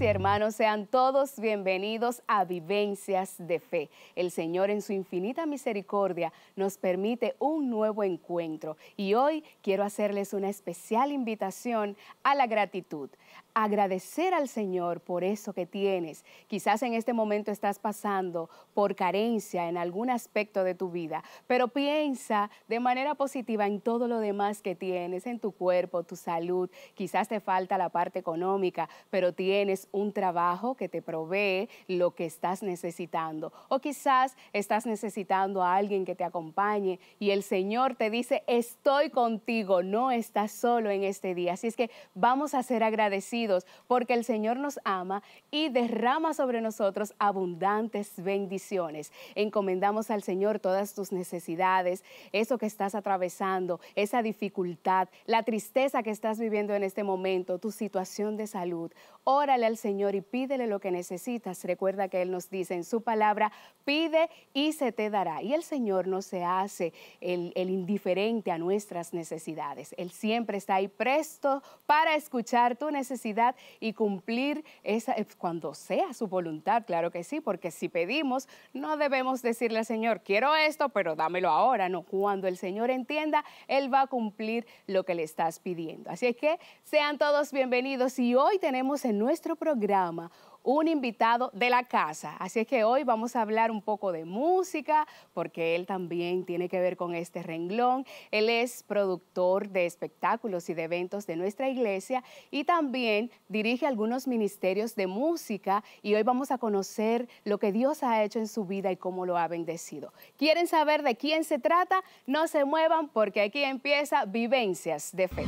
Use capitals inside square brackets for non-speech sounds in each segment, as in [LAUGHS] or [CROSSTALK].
y hermanos, sean todos bienvenidos a Vivencias de Fe. El Señor en su infinita misericordia nos permite un nuevo encuentro y hoy quiero hacerles una especial invitación a la gratitud agradecer al Señor por eso que tienes. Quizás en este momento estás pasando por carencia en algún aspecto de tu vida, pero piensa de manera positiva en todo lo demás que tienes, en tu cuerpo, tu salud. Quizás te falta la parte económica, pero tienes un trabajo que te provee lo que estás necesitando. O quizás estás necesitando a alguien que te acompañe y el Señor te dice, estoy contigo, no estás solo en este día. Así es que vamos a ser agradecidos porque el Señor nos ama y derrama sobre nosotros abundantes bendiciones. Encomendamos al Señor todas tus necesidades, eso que estás atravesando, esa dificultad, la tristeza que estás viviendo en este momento, tu situación de salud. Órale al Señor y pídele lo que necesitas. Recuerda que Él nos dice en su palabra, pide y se te dará. Y el Señor no se hace el, el indiferente a nuestras necesidades. Él siempre está ahí presto para escuchar tu necesidad y cumplir esa, eh, cuando sea su voluntad, claro que sí, porque si pedimos, no debemos decirle al Señor, quiero esto, pero dámelo ahora, no. Cuando el Señor entienda, Él va a cumplir lo que le estás pidiendo. Así es que sean todos bienvenidos y hoy tenemos en nuestro programa un invitado de la casa. Así es que hoy vamos a hablar un poco de música, porque él también tiene que ver con este renglón. Él es productor de espectáculos y de eventos de nuestra iglesia y también dirige algunos ministerios de música y hoy vamos a conocer lo que Dios ha hecho en su vida y cómo lo ha bendecido. ¿Quieren saber de quién se trata? No se muevan porque aquí empieza Vivencias de Fe.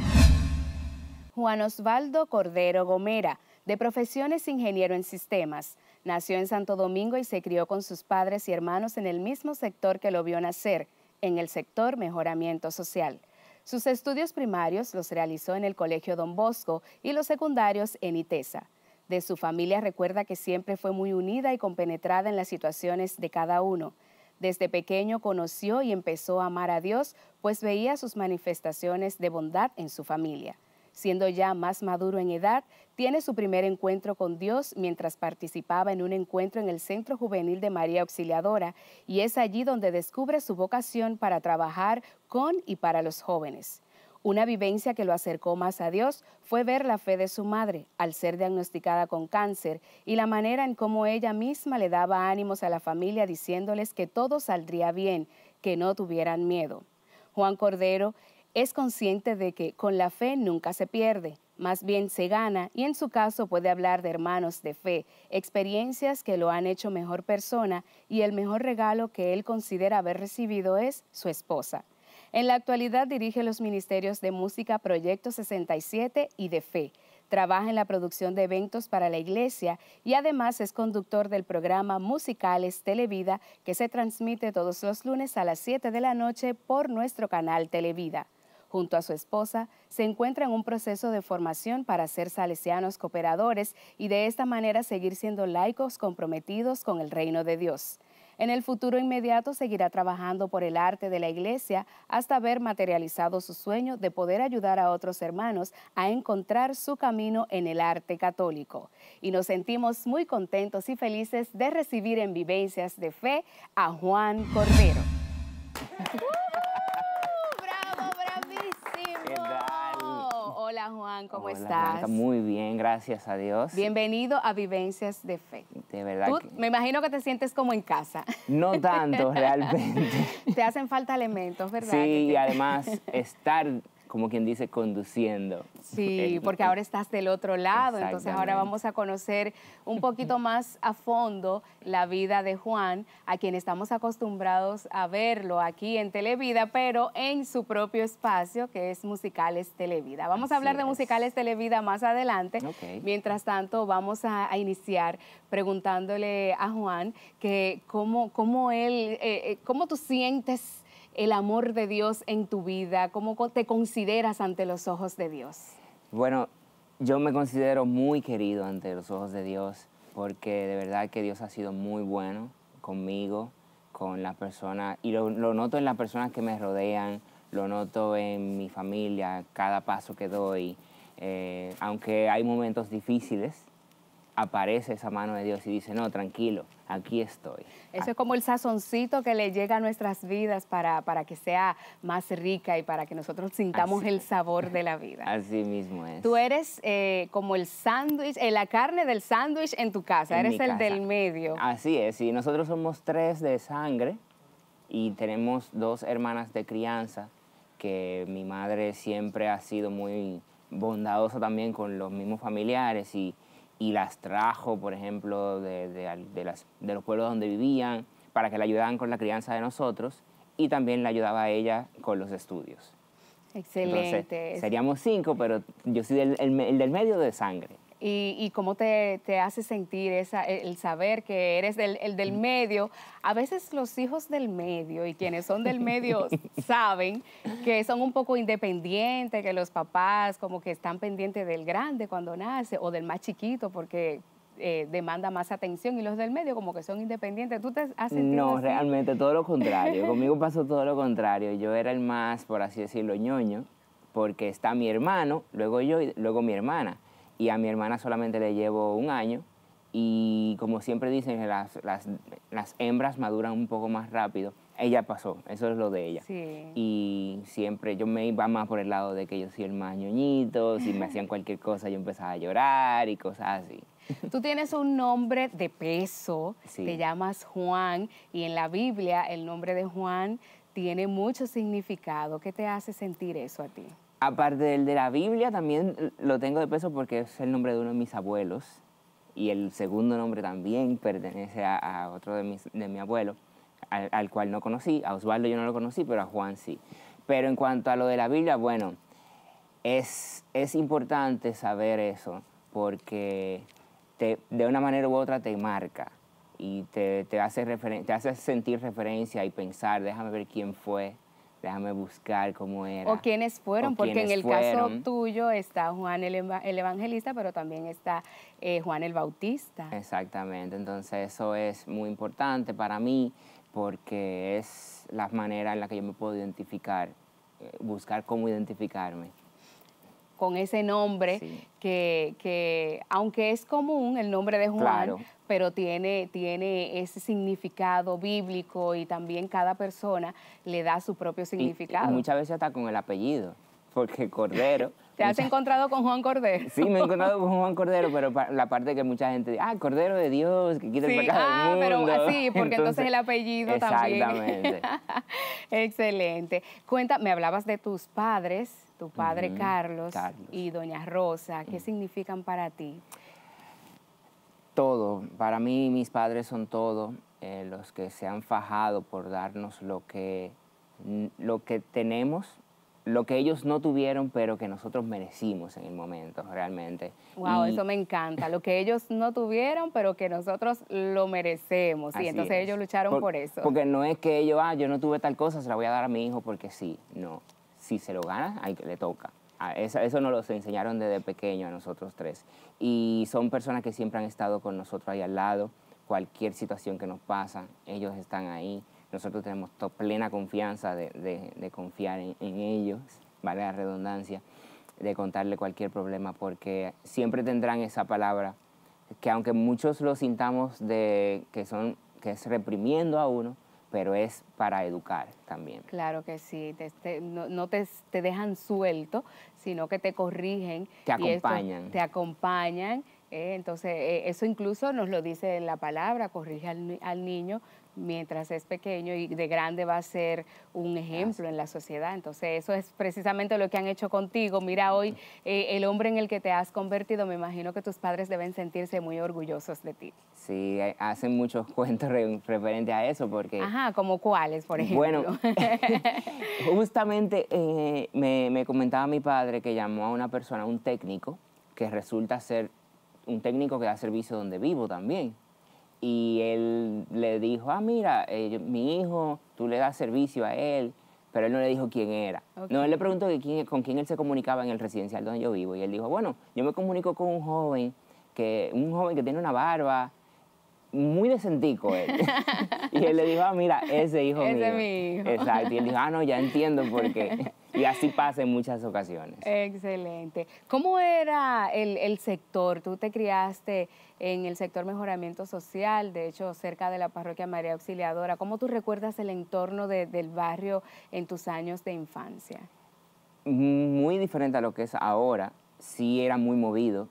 Juan Osvaldo Cordero Gomera de profesión es ingeniero en sistemas. Nació en Santo Domingo y se crió con sus padres y hermanos en el mismo sector que lo vio nacer, en el sector mejoramiento social. Sus estudios primarios los realizó en el Colegio Don Bosco y los secundarios en ITESA. De su familia recuerda que siempre fue muy unida y compenetrada en las situaciones de cada uno. Desde pequeño conoció y empezó a amar a Dios, pues veía sus manifestaciones de bondad en su familia. Siendo ya más maduro en edad, tiene su primer encuentro con Dios mientras participaba en un encuentro en el Centro Juvenil de María Auxiliadora y es allí donde descubre su vocación para trabajar con y para los jóvenes. Una vivencia que lo acercó más a Dios fue ver la fe de su madre al ser diagnosticada con cáncer y la manera en cómo ella misma le daba ánimos a la familia diciéndoles que todo saldría bien, que no tuvieran miedo. Juan Cordero es consciente de que con la fe nunca se pierde, más bien se gana y en su caso puede hablar de hermanos de fe, experiencias que lo han hecho mejor persona y el mejor regalo que él considera haber recibido es su esposa. En la actualidad dirige los ministerios de música Proyecto 67 y de fe. Trabaja en la producción de eventos para la iglesia y además es conductor del programa Musicales Televida que se transmite todos los lunes a las 7 de la noche por nuestro canal Televida. Junto a su esposa, se encuentra en un proceso de formación para ser salesianos cooperadores y de esta manera seguir siendo laicos comprometidos con el reino de Dios. En el futuro inmediato seguirá trabajando por el arte de la iglesia hasta haber materializado su sueño de poder ayudar a otros hermanos a encontrar su camino en el arte católico. Y nos sentimos muy contentos y felices de recibir en vivencias de fe a Juan Cordero. Juan, ¿cómo estás? Muy bien, gracias a Dios. Bienvenido a Vivencias de Fe. De verdad. Me imagino que te sientes como en casa. No tanto, [LAUGHS] realmente. te hacen falta elementos, ¿verdad? Sí, y además [LAUGHS] estar como quien dice, conduciendo. Sí, [LAUGHS] porque ahora estás del otro lado, entonces ahora vamos a conocer un poquito más a fondo la vida de Juan, a quien estamos acostumbrados a verlo aquí en Televida, pero en su propio espacio, que es Musicales Televida. Vamos a hablar de Musicales Televida más adelante. Mientras tanto, vamos a, iniciar preguntándole a Juan que cómo, cómo él, eh, eh cómo tú sientes el amor de Dios en tu vida? ¿Cómo te consideras ante los ojos de Dios? Bueno, yo me considero muy querido ante los ojos de Dios porque de verdad que Dios ha sido muy bueno conmigo, con la persona. y lo, noto en las personas que me rodean, lo noto en mi familia, cada paso que doy, eh, aunque hay momentos difíciles, aparece esa mano de Dios y dice, no, tranquilo, aquí estoy. Eso es como el sazoncito que le llega a nuestras vidas para, para que sea más rica y para que nosotros sintamos el [LAUGHS] sabor de la vida. Así mismo es. Tú eres eh, como el sándwich, eh, la carne del sándwich en tu casa, eres el del medio. Así es, y nosotros somos tres de sangre y tenemos dos hermanas de crianza que mi madre siempre ha sido muy bondadosa también con los mismos familiares y y las trajo, por ejemplo, de, de, los pueblos donde vivían, para que la ayudaran con la crianza de nosotros y también la ayudaba a ella con los estudios. Excelente. seríamos cinco, pero yo soy el del medio de sangre y, cómo te, hace sentir esa, el saber que eres el del mm. medio. A veces los hijos del medio y quienes son del medio [LAUGHS] saben que son un poco independientes, que los papás como que están pendientes del grande cuando nace o del más chiquito porque eh, demanda más atención y los del medio como que son independientes. ¿Tú te has sentido No, realmente todo lo contrario. Conmigo [LAUGHS] pasó todo lo contrario. Yo era el más, por así decirlo, ñoño, porque está mi hermano, luego yo y luego mi hermana y a mi hermana solamente le llevo un año. Y como siempre dicen, las, las, hembras maduran un poco más rápido. Ella pasó, eso es lo de ella. Y siempre yo me iba más por el lado de que yo soy el más ñoñito, si me hacían cualquier cosa yo empezaba a llorar y cosas así. [LAUGHS] Tú tienes un nombre de peso, te llamas Juan y en la Biblia el nombre de Juan tiene mucho significado. ¿Qué te hace sentir eso a ti? aparte del de la Biblia, también lo tengo de peso porque es el nombre de uno de mis abuelos. Y el segundo nombre también pertenece a, otro de, mi abuelo, al, cual no conocí. A Osvaldo yo no lo conocí, pero a Juan sí. Pero en cuanto a lo de la Biblia, bueno, es, es importante saber eso porque te, de una manera u otra te marca y te, hace, te hace sentir referencia y pensar, déjame ver quién fue déjame buscar cómo era. O quiénes fueron, porque en el caso tuyo está Juan el, Evangelista, pero también está eh, Juan el Bautista. Exactamente, entonces eso es muy importante para mí porque es la manera en la que yo me puedo identificar, eh, buscar cómo identificarme. Con ese nombre que, que, aunque es común el nombre de Juan, claro pero tiene, tiene ese significado bíblico y también cada persona le da su propio significado. muchas veces hasta con el apellido, porque Cordero... [LAUGHS] ¿Te has encontrado con Juan Cordero? Sí, me he encontrado [LAUGHS] con Juan Cordero, pero la parte que mucha gente dice, ah, Cordero de Dios, que quita el pecado ah, del mundo. pero porque entonces, el apellido exactamente. [LAUGHS] Excelente. Cuenta, me hablabas de tus padres, tu padre Carlos, y doña Rosa, ¿qué significan para ti? todo. Para mí mis padres son todo, eh, los que se han fajado por darnos lo que, lo que tenemos, lo que ellos no tuvieron, pero que nosotros merecimos en el momento, realmente. Wow, eso me encanta. Lo que ellos no tuvieron, pero que nosotros lo merecemos. Y entonces ellos lucharon por, eso. Porque no es que ellos, ah, yo no tuve tal cosa, se la voy a dar a mi hijo porque sí. No. Si se lo gana, ahí le toca eso nos lo enseñaron desde pequeño a nosotros tres. Y son personas que siempre han estado con nosotros ahí al lado. Cualquier situación que nos pasa, ellos están ahí. Nosotros tenemos plena confianza de, confiar en, ellos, vale la redundancia, de contarle cualquier problema, porque siempre tendrán esa palabra que aunque muchos lo sintamos que son que es reprimiendo a uno, pero es para educar también. Claro que sí, no, te, dejan suelto, sino que te corrigen. Te acompañan. te acompañan. Eh, entonces, eh, eso incluso nos lo dice la palabra, corrige al, al niño mientras es pequeño y de grande va a ser un ejemplo en la sociedad. Entonces eso es precisamente lo que han hecho contigo. Mira hoy eh, el hombre en el que te has convertido, me imagino que tus padres deben sentirse muy orgullosos de ti. Sí, eh, hacen muchos [LAUGHS] cuentos referentes a eso porque... Ajá, como cuáles, por ejemplo. Bueno, [LAUGHS] [LAUGHS] justamente eh, me, me comentaba mi padre que llamó a una persona, un técnico, que resulta ser un técnico que da servicio donde vivo también. Y él le dijo, ah, mira, eh, mi hijo, tú le das servicio a él, pero él no le dijo quién era. No, él le preguntó con quién él se comunicaba en el residencial donde yo vivo. Y él dijo, bueno, yo me comunico con un joven, que, un joven que tiene una barba, muy decentico él. [LAUGHS] [LAUGHS] y él le dijo, ah, mira, ese hijo mío. Ese es mi hijo. Exacto. Y él dijo, ah, no, ya entiendo por qué. [LAUGHS] Y así pasa en muchas ocasiones. Excelente. ¿Cómo era el, sector? Tú te criaste en el sector mejoramiento social, de hecho, cerca de la parroquia María Auxiliadora. ¿Cómo tú recuerdas el entorno del barrio en tus años de infancia? Muy diferente a lo que es ahora. Sí era muy movido,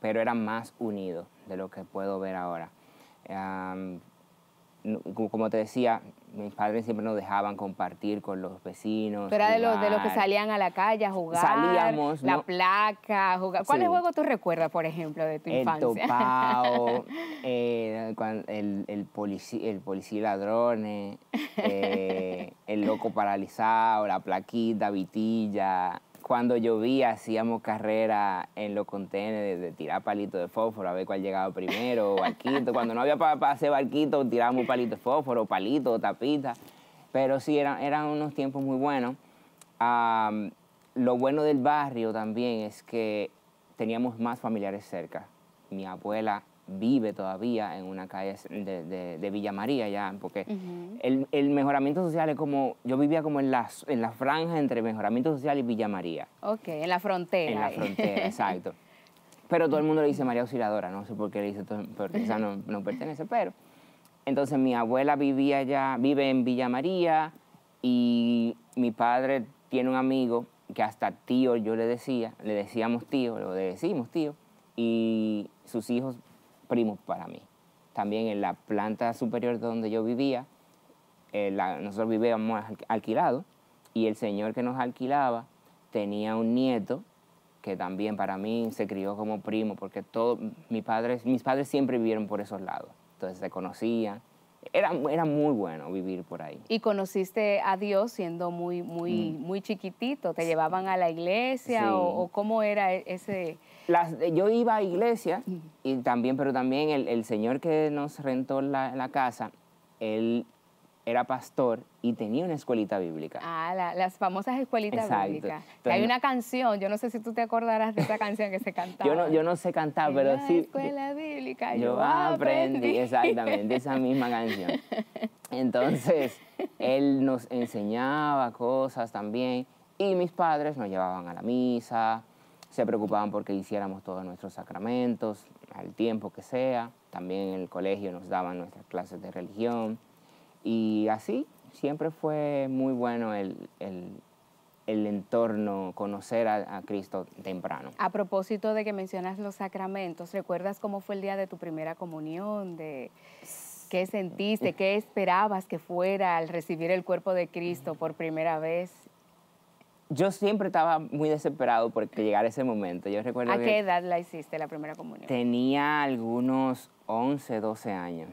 pero era más unido de lo que puedo ver ahora. como te decía, mis padres siempre nos dejaban compartir con los vecinos. Pero de los, de los que salían a la calle a jugar. Salíamos. La placa, jugar. ¿Cuáles juegos tú recuerdas, por ejemplo, de tu el infancia? [LAUGHS] eh, el, el, policía, el policía ladrones, eh, eh, el loco paralizado, la plaquita, vitilla. Cuando llovía hacíamos carrera en los contenedores de, tirar palitos de fósforo a ver cuál llegaba primero, barquito. Cuando no había para hacer barquito, tirábamos palitos de fósforo, palitos, tapitas. Pero sí, eran, eran unos tiempos muy buenos. lo bueno del barrio también es que teníamos más familiares cerca. Mi abuela vive todavía en una calle de, Villa María, ya, porque el, mejoramiento social es como, yo vivía como en la, en franja entre mejoramiento social y Villa María. Ok, en la frontera. En la frontera, [LAUGHS] exacto. Pero todo el mundo le dice María Auxiliadora, no sé por qué le dice, porque esa no, no pertenece, pero... Entonces mi abuela vivía ya vive en Villa María y mi padre tiene un amigo que hasta tío yo le decía, le decíamos tío, lo decimos tío, y sus hijos primo para mí. También en la planta superior donde yo vivía, eh, nosotros vivíamos alquilados y el señor que nos alquilaba tenía un nieto que también para mí se crió como primo, porque todo, mis padres, mis padres siempre vivieron por esos lados. Entonces se conocían, era, muy bueno vivir por ahí. Y conociste a Dios siendo muy, muy, mm. muy chiquitito. ¿Te llevaban a la iglesia o, cómo era e, ese...? Las, eh, yo iba a iglesia, y también, pero también el, señor que nos rentó la, la casa, él era pastor y tenía una escuelita bíblica. Ah, las famosas escuelitas bíblicas. hay una canción, yo no sé si tú te acordarás de esa canción que se cantaba. yo, no, yo no sé cantar, pero sí... la una escuela bíblica, yo, aprendí. aprendí. Exactamente, esa misma canción. Entonces, él nos enseñaba cosas también y mis padres nos llevaban a la misa, se preocupaban porque hiciéramos todos nuestros sacramentos, al tiempo que sea. También en el colegio nos daban nuestras clases de religión. Y así, siempre fue muy bueno el, entorno, conocer a, Cristo temprano. A propósito de que mencionas los sacramentos, ¿recuerdas cómo fue el día de tu primera comunión? ¿Qué sentiste? ¿Qué esperabas que fuera al recibir el cuerpo de Cristo por primera vez? Yo siempre estaba muy desesperado porque llegara ese momento. Yo recuerdo ¿A qué edad la hiciste la primera comunión? Tenía algunos 11, 12 años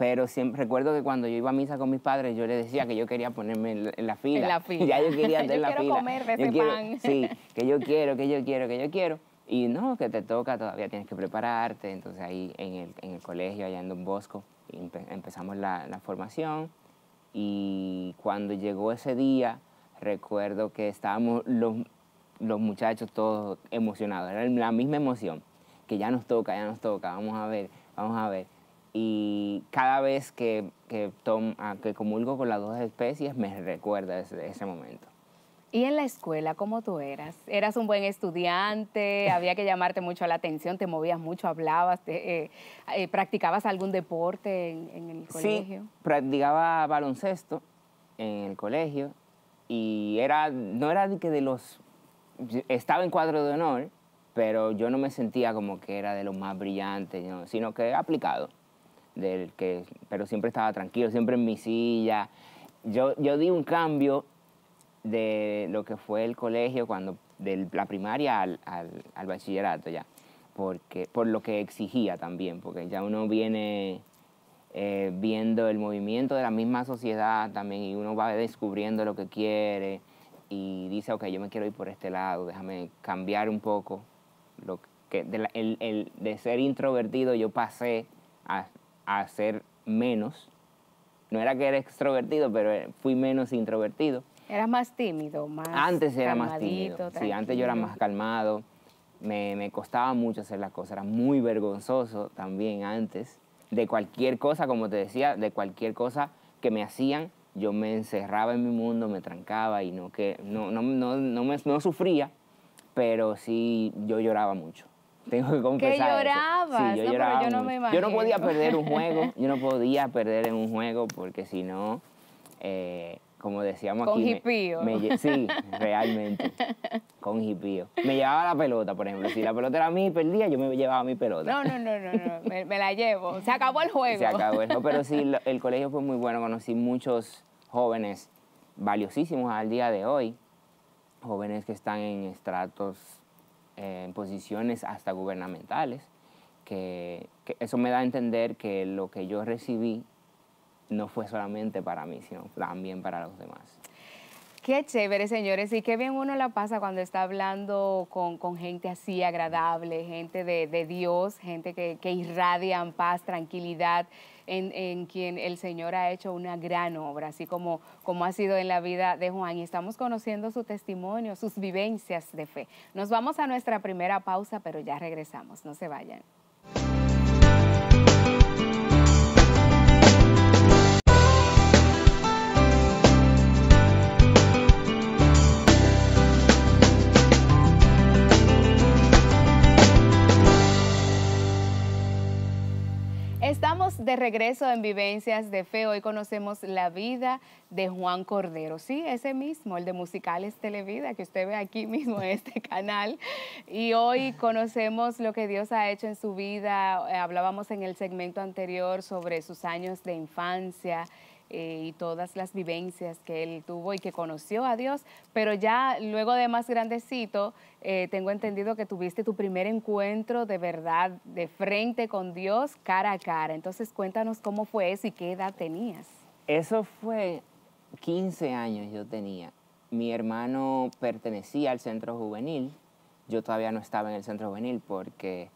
pero siempre recuerdo que cuando yo iba a misa con mis padres, yo les decía que yo quería ponerme en la, fila. En la fila. [LAUGHS] ya yo quería hacer [LAUGHS] en la fila. Comer de ese pan. [LAUGHS] Sí, que yo quiero, que yo quiero, que yo quiero. Y no, que te toca, todavía tienes que prepararte. Entonces ahí en el, colegio, allá en Don Bosco, empezamos la, formación. Y cuando llegó ese día, recuerdo que estábamos los, los muchachos todos emocionados. Era la misma emoción, que ya nos toca, ya nos toca, vamos a ver, vamos a ver y cada vez que, que, ah, que comulgo con las dos especies me recuerda ese, ese momento. ¿Y en la escuela cómo tú eras? ¿Eras un buen estudiante? [LAUGHS] ¿Había que llamarte mucho la atención? ¿Te movías mucho? ¿Hablabas? Eh, eh, ¿Practicabas algún deporte en, el colegio? Sí, practicaba baloncesto en el colegio y era, no era que de los... Estaba en cuadro de honor, pero yo no me sentía como que era de los más brillantes, sino que aplicado del que, pero siempre estaba tranquilo, siempre en mi silla. Yo, yo di un cambio de lo que fue el colegio cuando de la primaria al, al, al, bachillerato ya, porque, por lo que exigía también, porque ya uno viene eh, viendo el movimiento de la misma sociedad también y uno va descubriendo lo que quiere y dice, ok, yo me quiero ir por este lado, déjame cambiar un poco. Lo que, el, el, de ser introvertido yo pasé a, a ser menos. No era que era extrovertido, pero eh, fui menos introvertido. Era más tímido, más. Antes era más tímido. Sí, antes yo era más calmado. Me, costaba mucho hacer las cosas. Era muy vergonzoso también antes. De cualquier cosa, como te decía, de cualquier cosa que me hacían, yo me encerraba en mi mundo, me trancaba y no, que, no, no, no, me, no sufría, pero sí yo lloraba mucho. Tengo que confesar. Que llorabas. Sí, yo no, Yo no, me yo no podía perder un juego. [LAUGHS] yo no podía perder en un juego porque si no, eh, como decíamos aquí. Con me, Sí, realmente. Con hipío. Me llevaba la pelota, por ejemplo. Si la pelota era mía y perdía, yo me llevaba mi pelota. No, no, no, no. Me, la llevo. Se acabó el [LAUGHS] juego. Se acabó el Pero sí, [LAUGHS] el colegio fue muy bueno. Conocí muchos jóvenes valiosísimos al día de hoy. Jóvenes que están en estratos en posiciones hasta gubernamentales, que, eso me da a entender que lo que yo recibí no fue solamente para mí, sino también para los demás. Qué chévere, señores, y qué bien uno la pasa cuando está hablando con, con gente así agradable, gente de, de Dios, gente que, que irradian paz, tranquilidad en, quien el Señor ha hecho una gran obra, así como, como ha sido en la vida de Juan. Y estamos conociendo su testimonio, sus vivencias de fe. Nos vamos a nuestra primera pausa, pero ya regresamos. No se vayan. de regreso en Vivencias de Fe. Hoy conocemos la vida de Juan Cordero. Sí, ese mismo, el de Musicales Televida, que usted ve aquí mismo en este [LAUGHS] canal. Y hoy conocemos lo que Dios ha hecho en su vida. Eh, hablábamos en el segmento anterior sobre sus años de infancia eh, y todas las vivencias que él tuvo y que conoció a Dios, pero ya luego de más grandecito, eh, tengo entendido que tuviste tu primer encuentro de verdad, de frente con Dios, cara a cara. Entonces cuéntanos cómo fue eso y qué edad tenías. Eso fue 15 años yo tenía. Mi hermano pertenecía al centro juvenil. Yo todavía no estaba en el centro juvenil porque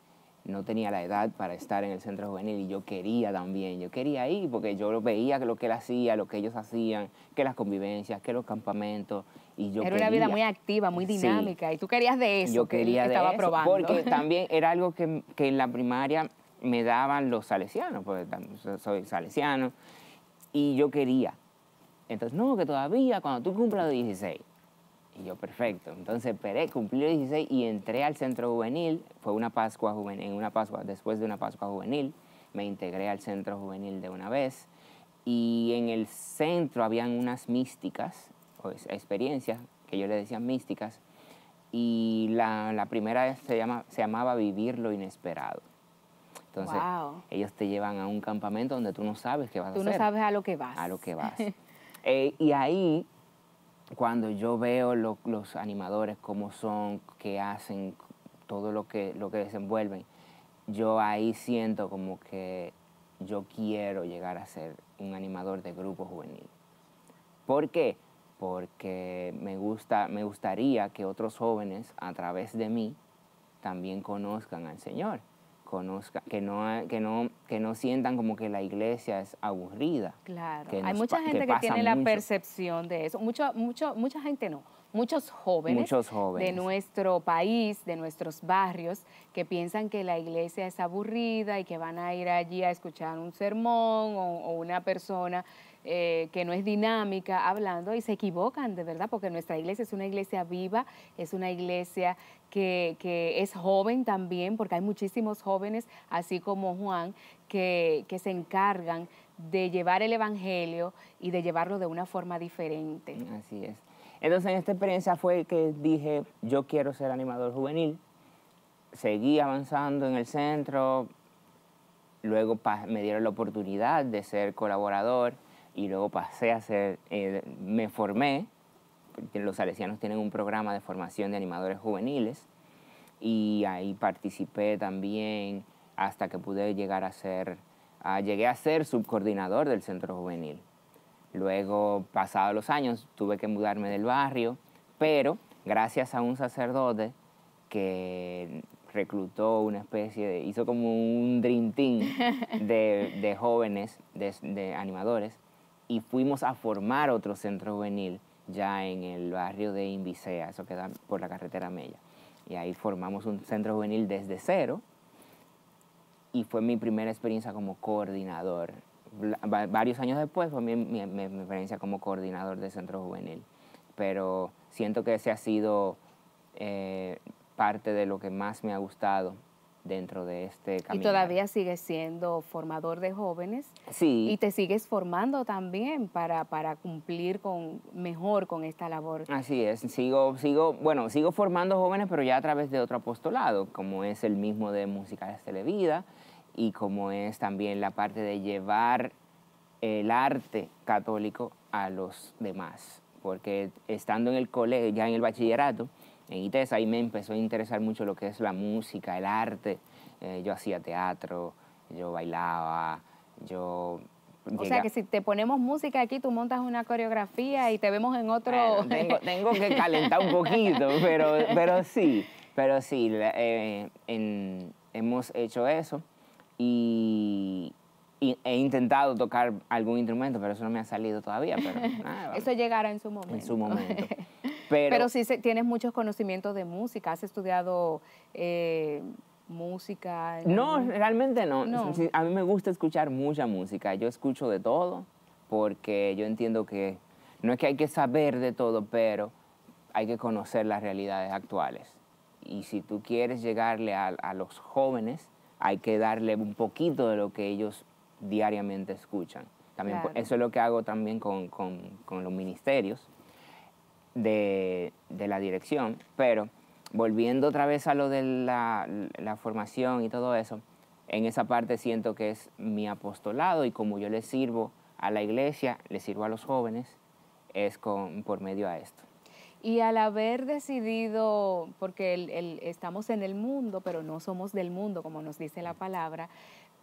no tenía la edad para estar en el centro juvenil y yo quería también, yo quería ir porque yo veía lo que él hacía, lo que ellos hacían, que las convivencias, que los campamentos y yo Era una vida muy activa, muy dinámica y tú querías de eso. Yo quería de estaba eso probando. porque [LAUGHS] también era algo que, que, en la primaria me daban los salesianos, porque soy salesiano y yo quería. Entonces, no, que todavía cuando tú los 16 y yo, perfecto. Entonces esperé, cumplí 16 y entré al centro juvenil. Fue una Pascua juvenil, en una Pascua, después de una Pascua juvenil, me integré al centro juvenil de una vez. Y en el centro habían unas místicas, o pues, experiencias, que yo le decía místicas. Y la, la primera se, llama, se llamaba Vivir lo Inesperado. Entonces, ellos te llevan a un campamento donde tú no sabes qué vas a hacer. Tú no sabes a lo que vas. A lo que vas. [LAUGHS] Eh, y ahí cuando yo veo los animadores, como son, que hacen, todo lo que, lo que desenvuelven, yo ahí siento como que yo quiero llegar a ser un animador de grupo juvenil. ¿Por qué? Porque me, gusta, me gustaría que otros jóvenes, a través de mí, también conozcan al Señor conozca, que no, que no, que no sientan como que la iglesia es aburrida. Claro, hay mucha gente que, tiene la percepción de eso, mucho, mucho, mucha gente no. Muchos jóvenes, muchos jóvenes, de nuestro país, de nuestros barrios, que piensan que la iglesia es aburrida y que van a ir allí a escuchar un sermón o una persona eh, que no es dinámica hablando y se equivocan de verdad, porque nuestra iglesia es una iglesia viva, es una iglesia que, que es joven también, porque hay muchísimos jóvenes, así como Juan, que, que se encargan de llevar el Evangelio y de llevarlo de una forma diferente. Así es. Entonces en esta experiencia fue que dije, yo quiero ser animador juvenil, seguí avanzando en el centro, luego me dieron la oportunidad de ser colaborador y luego pasé a ser, eh, me formé, los salesianos tienen un programa de formación de animadores juveniles y ahí participé también hasta que pude llegar a ser, llegué a ser subcoordinador del centro juvenil. Luego, pasados los años, tuve que mudarme del barrio, pero gracias a un sacerdote que reclutó una especie de, hizo como un dream team [LAUGHS] de, jóvenes, de, de, animadores, y fuimos a formar otro centro juvenil ya en el barrio de Invisea, eso queda por la carretera Mella. Y ahí formamos un centro juvenil desde cero y fue mi primera experiencia como coordinador. Varios años después fue mi, experiencia como coordinador de centro juvenil, pero siento que ese ha sido eh, parte de lo que más me ha gustado dentro de este camino. Y todavía sigues siendo formador de jóvenes. Sí. Y te sigues formando también para, para cumplir con mejor con esta labor. Así es, sigo, sigo, bueno, sigo formando jóvenes, pero ya a través de otro apostolado, como es el mismo de Musicales Televida y como es también la parte de llevar el arte católico a los demás. Porque estando en el colegio, ya en el bachillerato, en ITES ahí me empezó a interesar mucho lo que es la música, el arte. Eh, yo hacía teatro, yo bailaba, yo... O sea que si te ponemos música aquí, tú montas una coreografía y te vemos en otro... tengo, que [LAUGHS] calentar un poquito, pero, pero sí, pero sí, eh, hemos hecho eso y, he intentado tocar algún instrumento, pero eso no me ha salido todavía. [LAUGHS] eso llegará en su momento. En su momento. [LAUGHS] Pero, si sí tienes muchos conocimientos de música, has estudiado... Eh, música. No, realmente no. A mí me gusta escuchar mucha música. Yo escucho de todo porque yo entiendo que no es que hay que saber de todo, pero hay que conocer las realidades actuales. Y si tú quieres llegarle a, los jóvenes, hay que darle un poquito de lo que ellos diariamente escuchan. También pues, Eso es lo que hago también con los ministerios de, la dirección, pero volviendo otra vez a lo de la, formación y todo eso, en esa parte siento que es mi apostolado y como yo le sirvo a la iglesia, le sirvo a los jóvenes, es con, por medio a esto. Y al haber decidido, porque estamos en el mundo, pero no somos del mundo, como nos dice la palabra,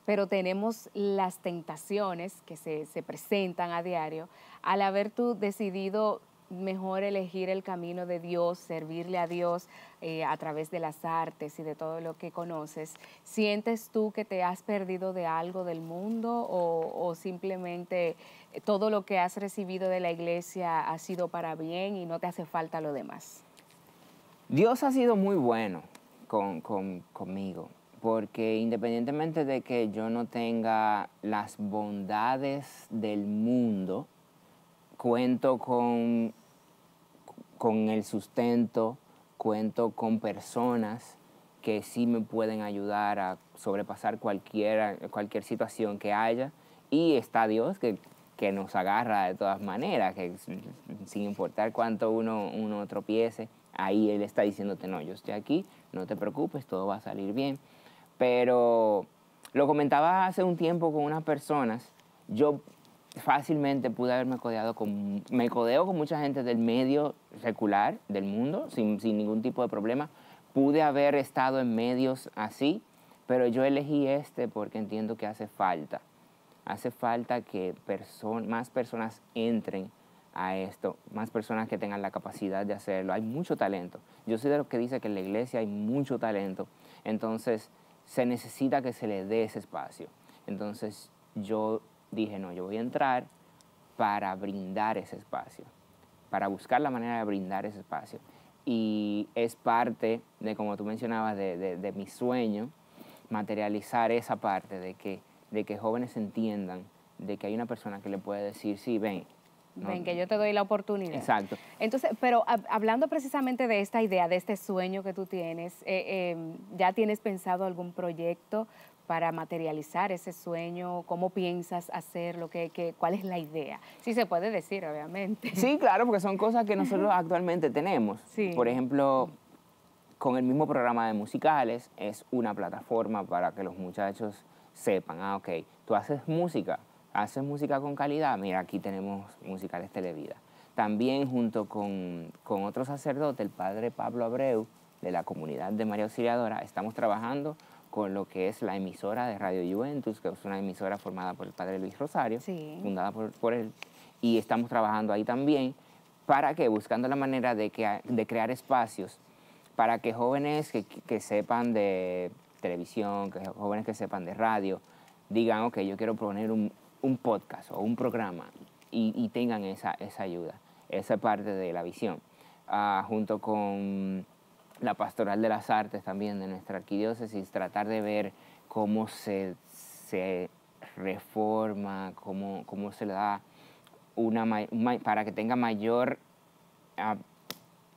pero tenemos las tentaciones que se, se presentan a diario, al haber tú decidido mejor elegir el camino de Dios, servirle a Dios eh, a través de las artes y de todo lo que conoces. ¿Sientes tú que te has perdido de algo del mundo o, simplemente eh, todo lo que has recibido de la iglesia ha sido para bien y no te hace falta lo demás? Dios ha sido muy bueno conmigo, porque independientemente de que yo no tenga las bondades del mundo, cuento con con el sustento, cuento con personas que sí me pueden ayudar a sobrepasar cualquier, cualquier situación que haya. Y está Dios que, nos agarra de todas maneras, que sin importar cuánto uno, uno tropiece, ahí Él está diciéndote, no, yo estoy aquí, no te preocupes, todo va a salir bien. Pero lo comentaba hace un tiempo con unas personas, yo fácilmente pude haberme codeado con... Me codeo con mucha gente del medio secular, del mundo, sin, ningún tipo de problema. Pude haber estado en medios así, pero yo elegí este porque entiendo que hace falta. Hace falta que más personas entren a esto, más personas que tengan la capacidad de hacerlo. Hay mucho talento. Yo soy de los que dice que en la iglesia hay mucho talento. Entonces, se necesita que se le dé ese espacio. Entonces, yo dije, no, yo voy a entrar para brindar ese espacio, para buscar la manera de brindar ese espacio. Y es parte de, como tú mencionabas, de, mi sueño, materializar esa parte de que, de que jóvenes entiendan de que hay una persona que le puede decir, sí, ven, Ven, que yo te doy la oportunidad. Exacto. Entonces, pero hablando precisamente de esta idea, de este sueño que tú tienes, eh, em, ¿ya tienes pensado algún proyecto para materializar ese sueño? ¿Cómo piensas hacerlo? ¿Qué, qué, cuál es la idea? Sí se puede decir, obviamente. Sí, [LAUGHS] claro, porque son cosas que nosotros actualmente tenemos. Sí. Por ejemplo, con el mismo programa de musicales es una plataforma para que los muchachos sepan, ah, ok, tú haces música, haces música con calidad, mira, aquí tenemos musicales Televida. También junto con, con otro sacerdote, el padre Pablo Abreu, de la comunidad de María Auxiliadora, estamos trabajando con lo que es la emisora de Radio Juventus, que es una emisora formada por el padre Luis Rosario, fundada por, él, y estamos trabajando ahí también para que, buscando la manera de, que, de crear espacios para que jóvenes que, sepan de televisión, que jóvenes que sepan de radio, digan, ok, yo quiero proponer un, podcast o un programa y, tengan esa, ayuda, esa parte de la visión. Ah, junto con la pastoral de las artes también de nuestra arquidiócesis, tratar de ver cómo se, se reforma, cómo, cómo, se le da una, para que tenga mayor ah,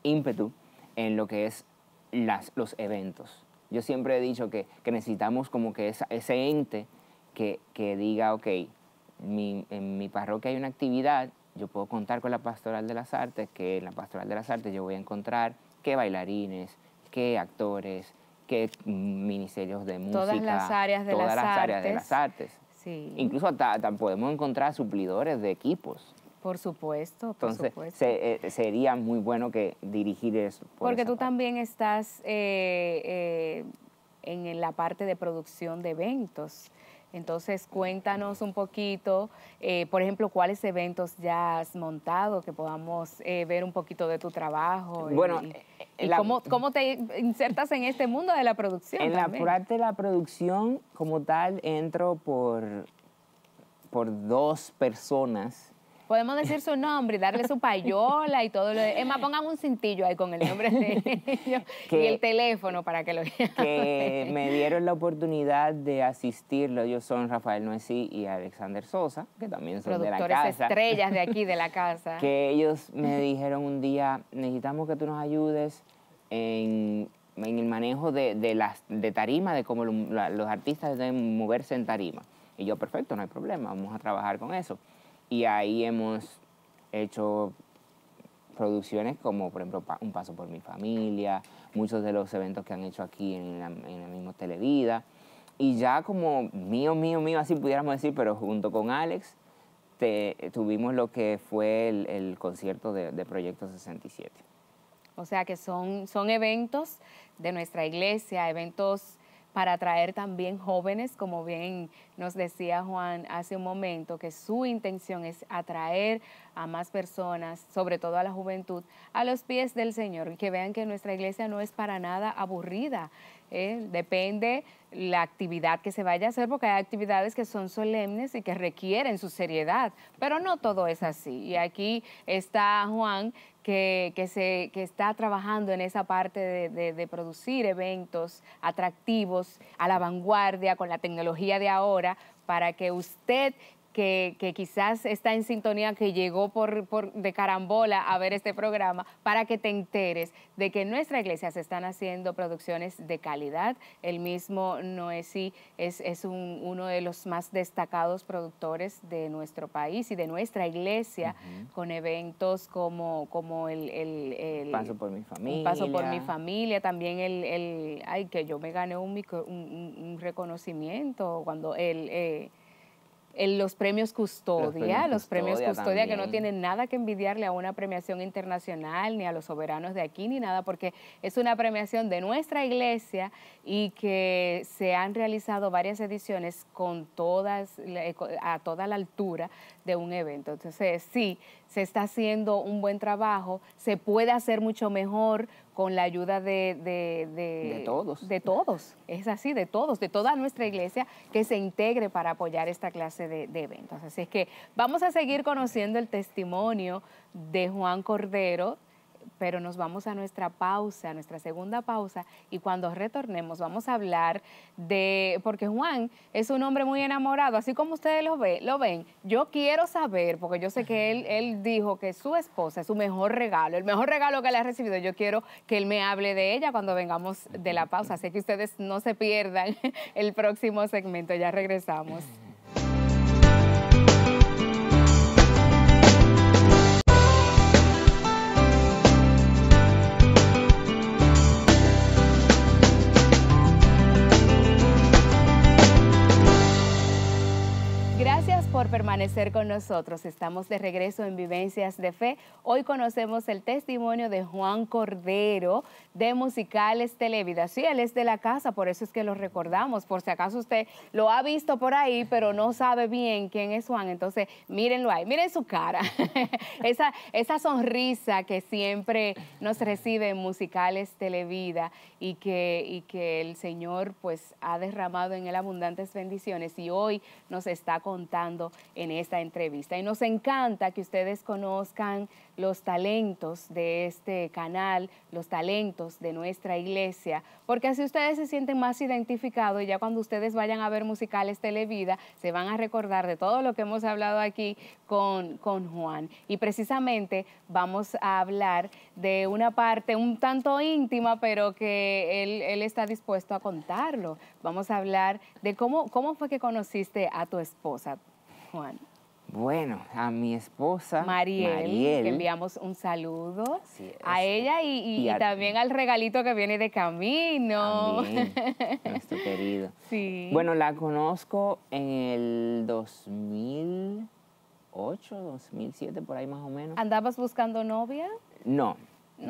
ímpetu en lo que es las, los eventos. Yo siempre he dicho que, necesitamos como que ese ente que, diga, ok, mi, en mi parroquia hay una actividad, yo puedo contar con la Pastoral de las Artes, que en la Pastoral de las Artes yo voy a encontrar qué bailarines, qué actores, qué ministerios de música. Todas las áreas de, las, artes. Incluso podemos encontrar suplidores de equipos. Por supuesto, por supuesto. Eh, sería muy bueno que dirigir eso. Porque tú también estás eh, eh, en la parte de producción de eventos. Entonces, cuéntanos un poquito, eh, por ejemplo, cuáles eventos ya has montado, que podamos eh, ver un poquito de tu trabajo. Bueno, eh, cómo, te insertas en este mundo de la producción. En la parte de la producción, como tal, entro por dos personas Podemos decir su nombre y darle su payola y todo lo demás. Es más, pongan un cintillo ahí con el nombre de ellos [LAUGHS] y el teléfono para que lo vean. Que me dieron la oportunidad de asistirlo. Ellos son Rafael Noesí y Alexander Sosa, que también son de la casa. Productores estrellas de aquí, de la [LAUGHS] casa. Que ellos me dijeron un día, necesitamos que tú nos ayudes en el manejo de, tarima, de cómo los artistas deben moverse en tarima. Y yo, perfecto, no hay problema, vamos a trabajar con eso. Y ahí hemos hecho producciones como, por ejemplo, Un Paso por mi Familia, muchos de los eventos que han hecho aquí en la, en misma Televida. Y ya como mío, mío, mío, así pudiéramos decir, pero junto con Alex, tuvimos lo que fue el, concierto de, de, Proyecto 67. O sea que son, son eventos de nuestra iglesia, eventos para atraer también jóvenes, como bien nos decía Juan hace un momento, que su intención es atraer a más personas, sobre todo a la juventud, a los pies del Señor y que vean que nuestra iglesia no es para nada aburrida, ¿eh? depende la actividad que se vaya a hacer, porque hay actividades que son solemnes y que requieren su seriedad, pero no todo es así. Y aquí está Juan, que, se, que está trabajando en esa parte de, producir eventos atractivos a la vanguardia con la tecnología de ahora para que usted que, quizás está en sintonía, que llegó por, de carambola a ver este programa, para que te enteres de que en nuestra iglesia se están haciendo producciones de calidad. El mismo Noesi es, es un, uno de los más destacados productores de nuestro país y de nuestra iglesia, con eventos como, como el, Paso por mi familia. paso por mi familia, también el, el ay, que yo me gané un, un, reconocimiento cuando el los premios custodia, los premios, custodia, que no tienen nada que envidiarle a una premiación internacional, ni a los soberanos de aquí, ni nada, porque es una premiación de nuestra iglesia y que se han realizado varias ediciones con todas, a toda la altura de un evento. Entonces, sí, se está haciendo un buen trabajo, se puede hacer mucho mejor con la ayuda de, de, todos. De todos, es así, de todos, de toda nuestra iglesia que se integre para apoyar esta clase de, de eventos. Así es que vamos a seguir conociendo el testimonio de Juan Cordero, pero nos vamos a nuestra pausa, a nuestra segunda pausa, y cuando retornemos vamos a hablar de, porque Juan es un hombre muy enamorado, así como ustedes lo, ve, lo ven, yo quiero saber, porque yo sé que él, él dijo que su esposa es su mejor regalo, el mejor regalo que le ha recibido, yo quiero que él me hable de ella cuando vengamos de la pausa, así que ustedes no se pierdan [LAUGHS] el próximo segmento, ya regresamos. permanecer con nosotros. Estamos de regreso en Vivencias de Fe. Hoy conocemos el testimonio de Juan Cordero de Musicales Televida. Sí, él es de la casa, por eso es que lo recordamos. Por si acaso usted lo ha visto por ahí, pero no sabe bien quién es Juan, entonces mírenlo ahí, miren su cara. [LAUGHS] esa, esa sonrisa que siempre nos recibe en Musicales Televida y que, y que el Señor pues ha derramado en él abundantes bendiciones y hoy nos está contando en esta entrevista. Y nos encanta que ustedes conozcan los talentos de este canal, los talentos de nuestra iglesia, porque así ustedes se sienten más identificados y ya cuando ustedes vayan a ver musicales Televida, se van a recordar de todo lo que hemos hablado aquí con, Juan. Y precisamente vamos a hablar de una parte un tanto íntima, pero que él, está dispuesto a contarlo. Vamos a hablar de cómo fue que conociste a tu esposa. Juan? Bueno, a mi esposa Mariel, le enviamos un saludo a ella y, también al regalito que viene de camino. [LAUGHS] querido. Sí. Bueno, la conozco en el 2008, 2007, por ahí más o menos. ¿Andabas buscando novia? No,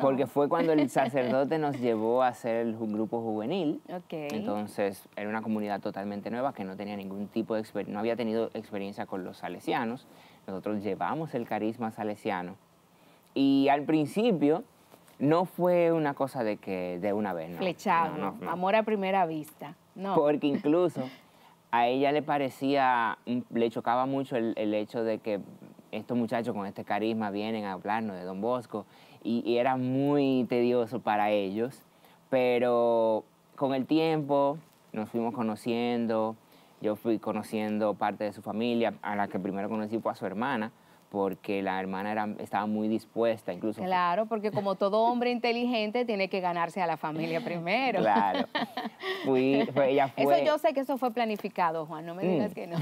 porque fue cuando el [LAUGHS] sacerdote nos llevó a hacer un grupo juvenil. Entonces, era una comunidad totalmente nueva que no tenía ningún tipo de no había tenido experiencia con los salesianos. Nosotros llevamos el carisma salesiano. Y al principio no fue una cosa de que de una vez, Flechado, amor a primera vista. No. Porque [LAUGHS] incluso a ella le parecía, le chocaba mucho el, el hecho de que estos muchachos con este carisma vienen a hablarnos de Don Bosco y, era muy tedioso para ellos, pero con el tiempo nos fuimos conociendo, yo fui conociendo parte de su familia, a la que primero conocí fue a su hermana, porque la hermana era, estaba muy dispuesta incluso. Claro, porque como todo hombre inteligente tiene que ganarse a la familia primero. Claro. [LAUGHS] Fui, ella fue, eso yo sé que eso fue planificado, Juan, no me mm. digas que no.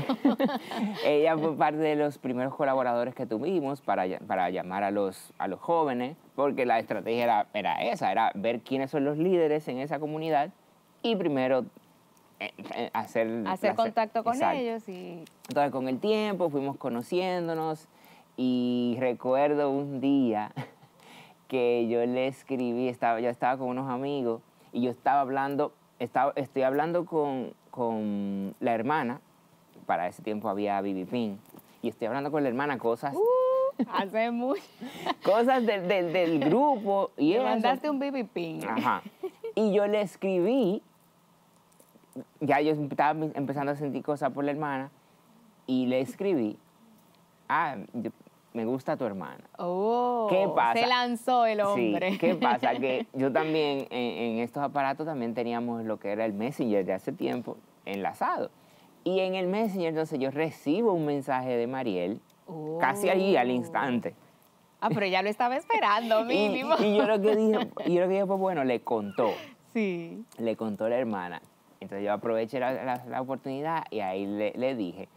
[LAUGHS] ella fue parte de los primeros colaboradores que tuvimos para, para llamar a los, a los jóvenes, porque la estrategia era, esa, era ver quiénes son los líderes en esa comunidad y primero eh, eh, hacer... Hacer contacto con ellos y... Entonces, con el tiempo fuimos conociéndonos, y recuerdo un día [LAUGHS] que yo le escribí, estaba, yo estaba con unos amigos y yo estaba hablando, estaba, estoy hablando con, la hermana, para ese tiempo había BB Pin, y estoy hablando con la hermana cosas... Uh, hace [LAUGHS] mucho. Cosas del, grupo. Y Le mandaste un BB Pin. Ajá. Y yo le escribí, ya yo estaba empezando a sentir cosas por la hermana, y le escribí, ah, me gusta tu hermana. Oh, ¿Qué pasa? se lanzó el hombre. ¿Qué pasa? Que [LAUGHS] yo también en, estos aparatos también teníamos lo que era el Messenger de hace tiempo enlazado. Y en el Messenger, entonces yo recibo un mensaje de Mariel casi allí al oh. instante. Ah, pero ya lo estaba esperando, [LAUGHS] mínimo. y, yo lo que dije, [LAUGHS] yo lo que pues bueno, le contó. Sí. Le contó la hermana. Entonces yo aproveché la, oportunidad y ahí le, le dije,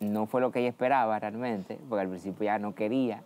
no fue lo que ella esperaba realmente, porque al principio ya no quería.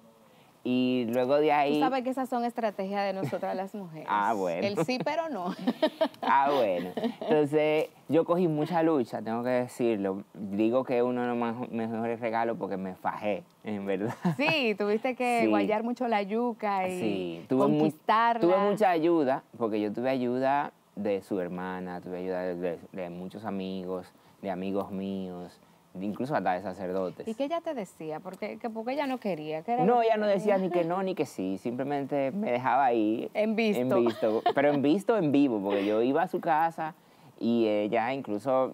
Y luego de ahí... Tú sabes que esas son estrategias de nosotras las mujeres. ah, bueno. El sí, pero no. [LAUGHS] ah, bueno. Entonces, yo cogí mucha lucha, tengo que decirlo. Digo que uno de los mejores regalos porque me fajé, en verdad. Sí, tuviste que guayar mucho la yuca y sí. tuve conquistarla. tuve mucha ayuda, porque yo tuve ayuda de su hermana, tuve ayuda de muchos amigos, de amigos míos incluso hasta de sacerdotes. ¿Y qué ella te decía? Porque, que, porque ella no quería. Que no, ella no decía ni que [LAUGHS] no ni que sí, simplemente me dejaba ahí. En visto. En visto, pero en visto en vivo, porque yo iba a su casa y ella incluso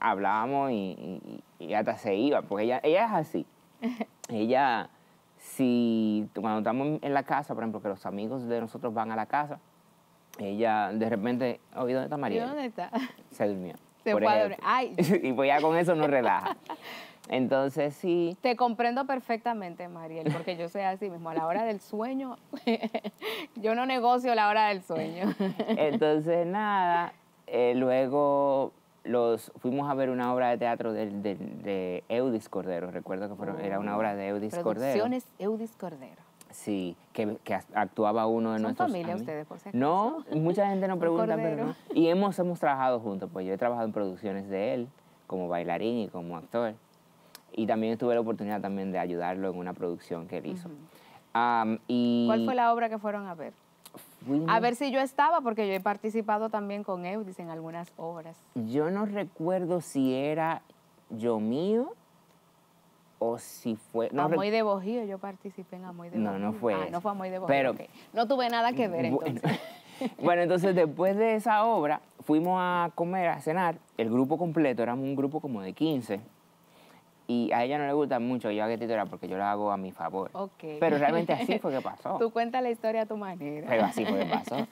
hablábamos y, hasta se iba, porque ella, ella es así. [LAUGHS] ella, si cuando estamos en la casa, por ejemplo, que los amigos de nosotros van a la casa, ella de repente, oye, ¿dónde está María? ¿Dónde está? Se durmió. [LAUGHS] Y pues ya con eso no relaja. Entonces sí. Te comprendo perfectamente, Mariel, porque yo soy así mismo. A la hora del sueño, [LAUGHS] yo no negocio la hora del sueño. [LAUGHS] Entonces nada, eh, luego los fuimos a ver una obra de teatro de, de, Eudis Cordero. Recuerdo que era una oh, obra de Eudis Cordero. Producciones Eudis Cordero. Sí, que, actuaba uno de nuestros... familia ustedes, por No, mucha gente [LAUGHS] nos pregunta, pero no. Y hemos, hemos trabajado juntos, pues yo he trabajado en producciones de él, como bailarín y como actor. Y también tuve la oportunidad también de ayudarlo en una producción que él hizo. y ¿Cuál fue la obra que fueron a ver? A ver si yo estaba, porque yo he participado también con Eudis en algunas obras. Yo no recuerdo si era yo mío o si fue... No, Amoy de Bojío, yo participé en Amoy de Bojío. No, no fue. Ah, no fue Amoy de Pero, No tuve nada que ver entonces. [LAUGHS] Bueno, entonces después de esa obra fuimos a comer, a cenar, el grupo completo, éramos un grupo como de 15. Y a ella no le gusta mucho yo a titular porque yo la hago a mi favor. Pero realmente [LAUGHS] así fue que pasó. Tú cuentas la historia a tu manera. Pero así fue que pasó. [LAUGHS]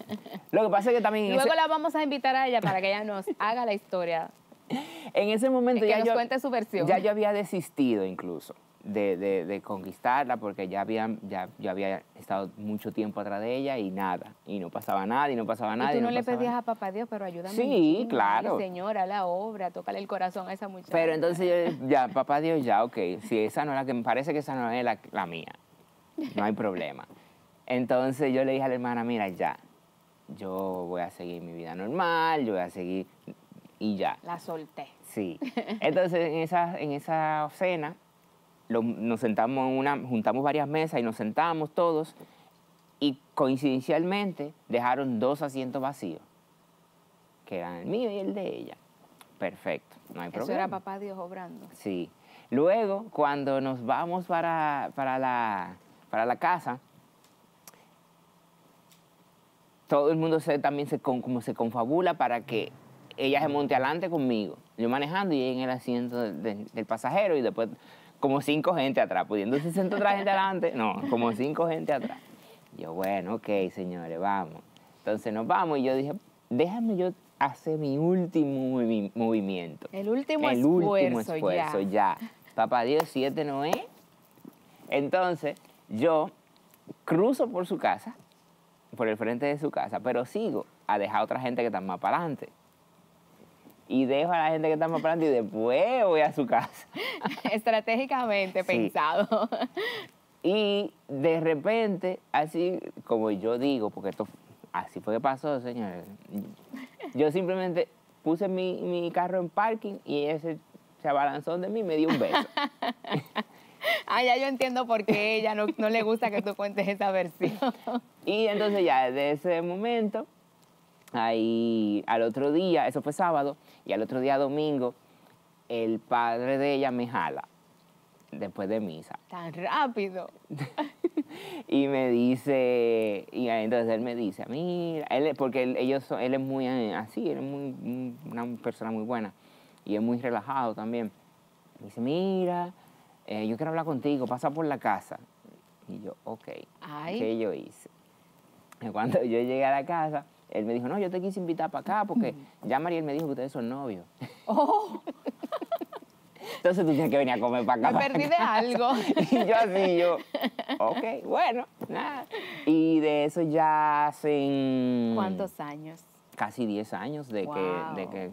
Lo que pasa es que también... Luego la vamos a invitar a ella para que ella nos haga la historia en ese momento ya, yo, ya yo había desistido incluso de, conquistarla porque ya había, ya, yo había estado mucho tiempo atrás de ella y nada, y no pasaba nada, y no pasaba nada. ¿Y tú no, le pedías a papá Dios, pero ayúdame? Sí, claro. Señora, la obra, tócale el corazón a esa muchacha. Pero entonces yo, ya, papá Dios, ya, ok, si esa no es la que me parece que esa no es la, la mía, no hay problema. Entonces yo le dije a la hermana, mira, ya, yo voy a seguir mi vida normal, yo voy a seguir y ya. La solté. Sí. [LAUGHS] Entonces, en esa, en esa cena, nos sentamos en una, juntamos varias mesas y nos sentamos todos y coincidencialmente dejaron dos asientos vacíos, que eran el mío y el de ella. Perfecto, no hay problema. Eso era papá Dios obrando. Sí. Luego, cuando nos vamos para, para, la, para la casa, todo el mundo también se, como se confabula para que ella se monte adelante conmigo, yo manejando y en el asiento del pasajero y después como cinco gente atrás, pudiendo otra gente adelante, no, como cinco gente atrás. Yo, bueno, ok, señores, vamos. Entonces nos vamos y yo dije, déjame yo hacer mi último movimiento. El último esfuerzo. El último esfuerzo, ya. ya. Papá Dios, siete no es. Entonces, yo cruzo por su casa, por el frente de su casa, pero sigo a dejar a otra gente que está más para adelante y dejo a la gente que está más adelante y después voy a su casa. [LAUGHS] Estratégicamente pensado. Y de repente, así como yo digo, porque esto así fue que pasó, señores. Yo simplemente puse mi, carro en parking y ese se abalanzó de mí y me dio un beso. [LAUGHS] ah, ya yo entiendo por qué ella no, no le gusta que tú cuentes esa versión. [LAUGHS] y entonces ya desde ese momento Ahí al otro día, eso fue sábado, y al otro día domingo, el padre de ella me jala después de misa. Tan rápido. [LAUGHS] y me dice, y entonces él me dice, mira, él, porque él, ellos él es muy así, él es muy, una persona muy buena y es muy relajado también. Me dice, mira, eh, yo quiero hablar contigo, pasa por la casa. Y yo, ok, ¿qué yo hice? [LAUGHS] Cuando yo llegué a la casa, él me dijo, no, yo te quise invitar para acá porque ya Mariel me dijo que ustedes son novios. [LAUGHS] Oh. Entonces tú tienes que venir a comer para acá. Me perdí de algo. [LAUGHS] Y yo así, yo, ok, bueno, nada. Y de eso ya hacen... ¿Cuántos años? Casi 10 años de que, de que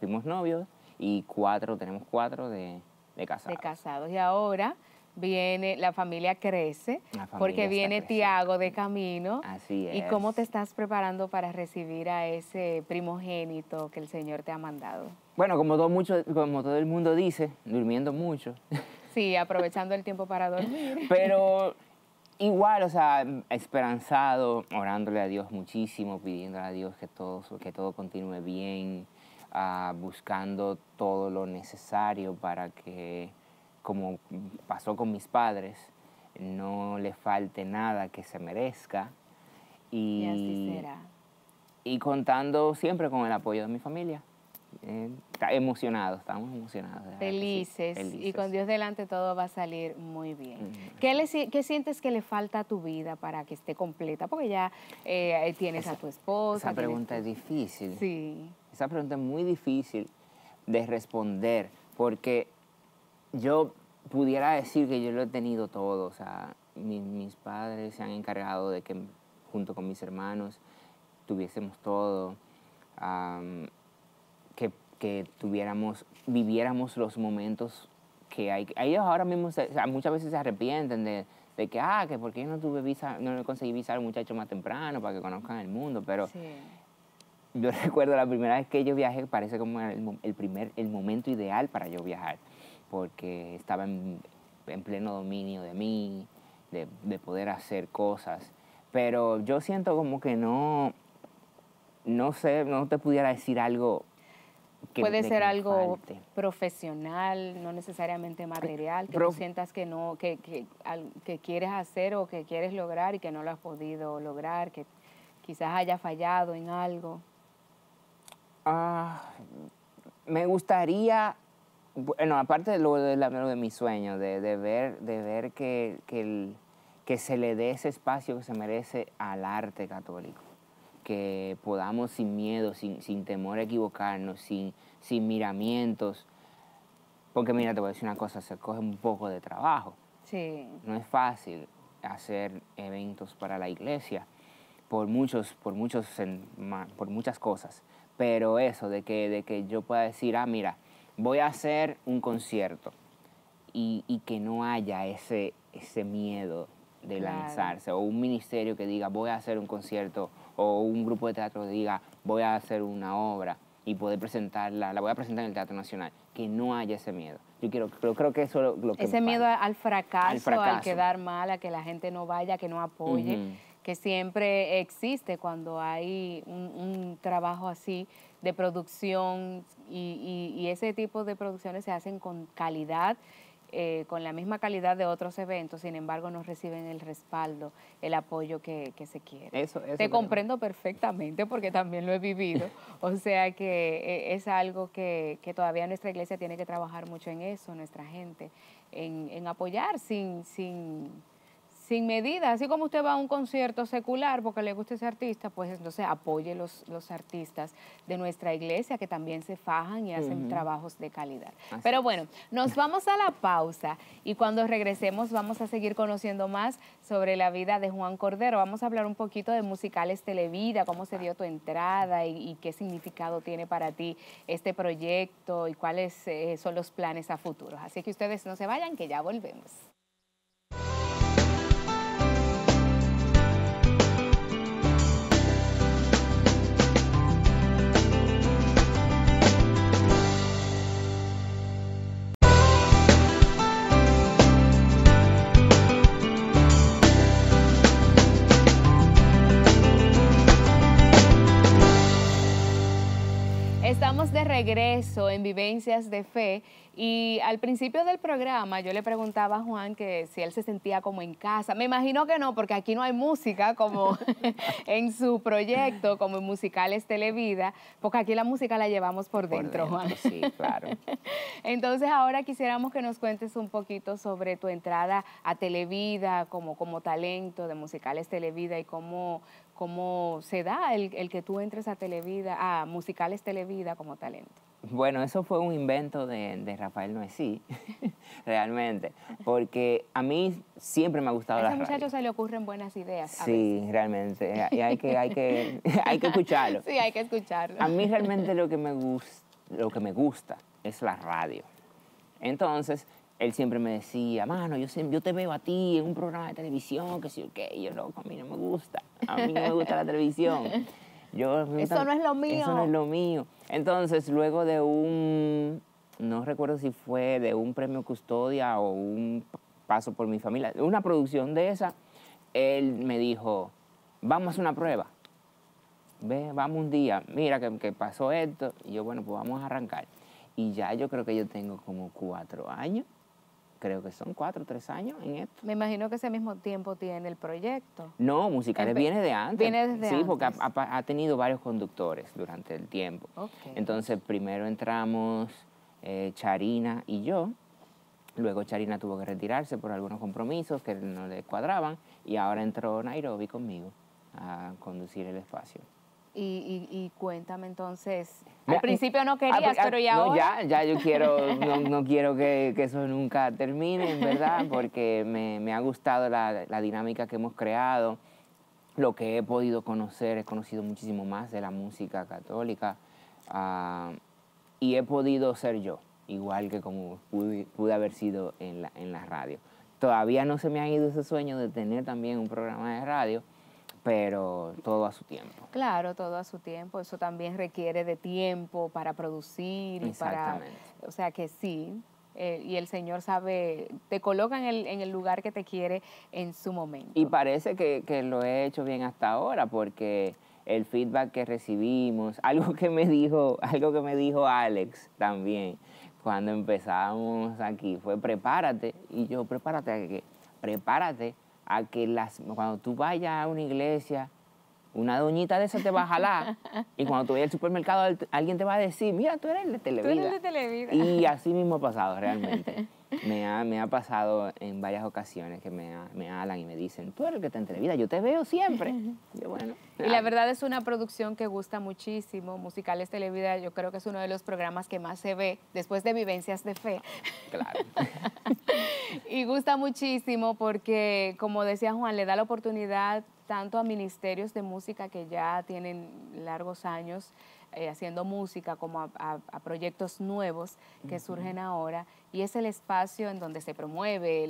fuimos novios y cuatro, tenemos cuatro de, de casados. De casados. Y ahora viene, la familia crece, porque viene Tiago de camino. Así es. ¿Y cómo te estás preparando para recibir a ese primogénito que el Señor te ha mandado? Bueno, como todo, mucho, como todo el mundo dice, durmiendo mucho. [LAUGHS] Sí, aprovechando el tiempo para dormir. [LAUGHS] Pero igual, o sea, esperanzado, orándole a Dios muchísimo, pidiéndole a Dios que todo, que todo continúe bien, ah, buscando todo lo necesario para que como pasó con mis padres, no le falte nada que se merezca. Y, y así será. Y contando siempre con el apoyo de mi familia. Eh, emocionados, estamos emocionados. Felices, Y con Dios delante todo va a salir muy bien. ¿Qué, sientes que le falta a tu vida para que esté completa? Porque ya eh, tienes a tu esposa. Esa pregunta es difícil. Sí. Esa pregunta es muy difícil de responder porque yo pudiera decir que yo lo he tenido todo, o sea, mis padres se han encargado de que junto con mis hermanos tuviésemos todo, que, tuviéramos, viviéramos los momentos que hay. Ellos ahora mismo muchas veces se arrepienten de, de, que, ah, que porque yo no tuve visa, no conseguí visa al muchacho más temprano para que conozcan el mundo, pero... Yo [LAUGHS] recuerdo la primera vez que yo viajé, parece como el, el primer, el momento ideal para yo viajar porque estaba en, pleno dominio de mí, de, poder hacer cosas. Pero yo siento como que no, no sé, no te pudiera decir algo. Puede ser algo profesional, no necesariamente material, que sientas que no, que, que, quieres hacer o que quieres lograr y que no lo has podido lograr, que quizás haya fallado en algo. Ah, me gustaría bueno, aparte de lo de, lo de de, ver, de ver que, que, se le dé ese espacio que se merece al arte católico, que podamos sin miedo, sin, temor a equivocarnos, sin, sin miramientos, porque mira, te voy a decir una cosa, se coge un poco de trabajo. Sí. No es fácil hacer eventos para la iglesia por muchos, por muchos, por muchas cosas. Pero eso de que, de que yo pueda decir, ah, mira, voy a hacer un concierto y, que no haya ese, ese miedo de lanzarse, o un ministerio que diga voy a hacer un concierto, o un grupo de teatro que diga voy a hacer una obra y poder presentarla, la voy a presentar en el Teatro Nacional, que no haya ese miedo. Yo quiero, creo, creo que eso lo, que... Ese miedo al fracaso, al quedar mal, a que la gente no vaya, que no apoye, que siempre existe cuando hay un trabajo así de producción y, y, ese tipo de producciones se hacen con calidad. Eh, con la misma calidad de otros eventos, sin embargo no reciben el respaldo, el apoyo que, se quiere. Eso, Te comprendo perfectamente porque también lo he vivido, [LAUGHS] o sea que e, es algo que, todavía nuestra iglesia tiene que trabajar mucho en eso, nuestra gente, en, en apoyar sin... sin sin medida, así como usted va a un concierto secular porque le gusta ese artista, pues entonces apoye los, los artistas de nuestra iglesia que también se fajan y hacen trabajos de calidad. Pero bueno, nos [LAUGHS] vamos a la pausa y cuando regresemos vamos a seguir conociendo más sobre la vida de Juan Cordero. Vamos a hablar un poquito de musicales Televida, cómo se dio tu entrada y, qué significado tiene para ti este proyecto y cuáles eh, son los planes a futuro. Así que ustedes no se vayan, que ya volvemos. en Vivencias de Fe y al principio del programa yo le preguntaba a Juan que si él se sentía como en casa. Me imagino que no, porque aquí no hay música como [LAUGHS] en su proyecto, como en Musicales Televida, porque aquí la música la llevamos por dentro, Juan. Sí, claro. [LAUGHS] Entonces ahora quisiéramos que nos cuentes un poquito sobre tu entrada a Televida como, como talento de Musicales Televida y cómo, cómo se da el, el que tú entres a Televida, a Musicales Televida como talento. Bueno, eso fue un invento de, Rafael Noesí, [LAUGHS] realmente, porque a mí siempre me ha gustado la radio. A ese muchacho se le ocurren buenas ideas. sí, realmente, [LAUGHS] y [LAUGHS] hay que, escucharlo. Sí, hay que escucharlo. A mí realmente lo que me, lo que me gusta es la radio. Entonces, él siempre me decía, mano, yo, yo te veo a ti en un programa de televisión, que sí, ok, yo loco, a mí no me gusta, a mí no me gusta la televisión eso no es lo mío. Eso no es lo mío. Entonces, luego de un, no recuerdo si fue de un premio custodia o un paso por mi familia, una producción de esa, él me dijo, vamos a hacer una prueba. vamos un día, mira que, que pasó esto. Y yo, bueno, pues vamos a arrancar. Y ya yo creo que yo tengo como cuatro años creo que son cuatro o tres años en esto. Me imagino que ese mismo tiempo tiene el proyecto. No, Musicales viene de antes. Viene desde sí, porque ha, tenido varios conductores durante el tiempo. Entonces, primero entramos eh, Charina y yo. Luego Charina tuvo que retirarse por algunos compromisos que no le cuadraban. Y ahora entró Nairobi conmigo a conducir el espacio. Y, cuéntame entonces. Al principio no ah, querías, ah, pero ya no, Ya, ya yo quiero, [LAUGHS] no, quiero que, eso nunca termine, verdad, porque me, ha gustado la, dinámica que hemos creado, lo que he podido conocer, he conocido muchísimo más de la música católica ah, y he podido ser yo, igual que como pude, haber sido en la, en la radio. Todavía no se me ha ido ese sueño de tener también un programa de radio, pero todo a su tiempo. Claro, todo a su tiempo. Eso también requiere de tiempo para producir y para... O sea que sí, eh, y el Señor sabe, te coloca en el, en el, lugar que te quiere en su momento. Y parece que, lo he hecho bien hasta ahora, porque el feedback que recibimos, [LAUGHS] algo que me dijo, algo que me dijo Alex también, cuando empezamos aquí, fue prepárate, y yo, prepárate a que, Prepárate a que las, cuando tú vayas a una iglesia, una doñita de esa te va a jalar [LAUGHS] y cuando tú vayas al supermercado alguien te va a decir, mira, tú eres el de Televida. Y así mismo ha pasado realmente. [LAUGHS] Me ha, pasado en varias ocasiones que me, hablan y me dicen, tú eres el que te Televida yo te veo siempre. [LAUGHS] bueno, y la ah. verdad es una producción que gusta muchísimo, Musicales Televida, yo creo que es uno de los programas que más se ve después de Vivencias de Fe. Claro. Y gusta muchísimo porque, como decía Juan, le da la oportunidad tanto a ministerios de música que ya tienen largos años eh, haciendo música, como a, proyectos nuevos que surgen ahora. Y es el espacio en donde se promueve